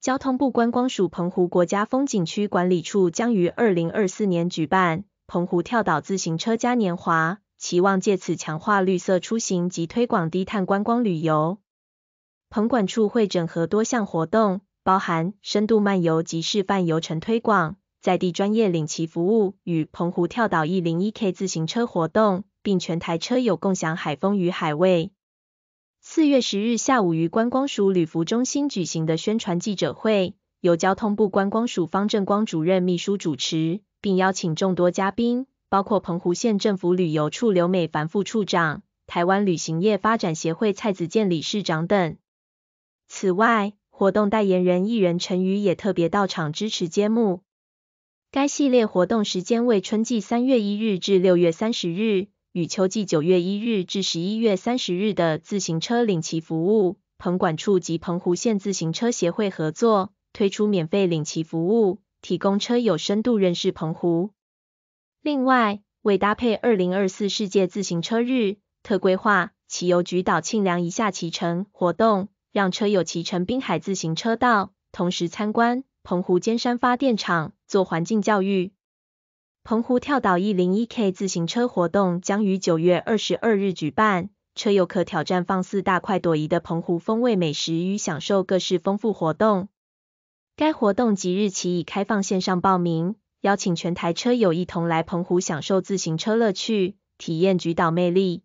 交通部观光署澎湖国家风景区管理处将于二零二四年举办澎湖跳岛自行车嘉年华，期望借此强化绿色出行及推广低碳观光旅游。澎管处会整合多项活动，包含深度漫游及示范游程推广，在地专业领骑服务与澎湖跳岛一零一 K 自行车活动，并全台车友共享海风与海味。四月十日下午于观光署旅服中心举行的宣传记者会，由交通部观光署方正光主任秘书主持，并邀请众多嘉宾，包括澎湖县政府旅游处刘美凡副处长、台湾旅行业发展协会蔡子健理事长等。此外，活动代言人艺人陈宇也特别到场支持揭幕。该系列活动时间为春季三月一日至六月三十日。与秋季九月一日至十一月三十日的自行车领骑服务，棚管处及澎湖县自行车协会合作推出免费领骑服务，提供车友深度认识澎湖。另外，为搭配二零二四世界自行车日，特规划骑游局岛庆良一下骑乘活动，让车友骑乘滨海自行车道，同时参观澎湖尖山发电厂，做环境教育。澎湖跳岛一零一 K 自行车活动将于九月二十二日举办，车友可挑战放肆大快朵颐的澎湖风味美食与享受各式丰富活动。该活动即日起已开放线上报名，邀请全台车友一同来澎湖享受自行车乐趣，体验橘岛魅力。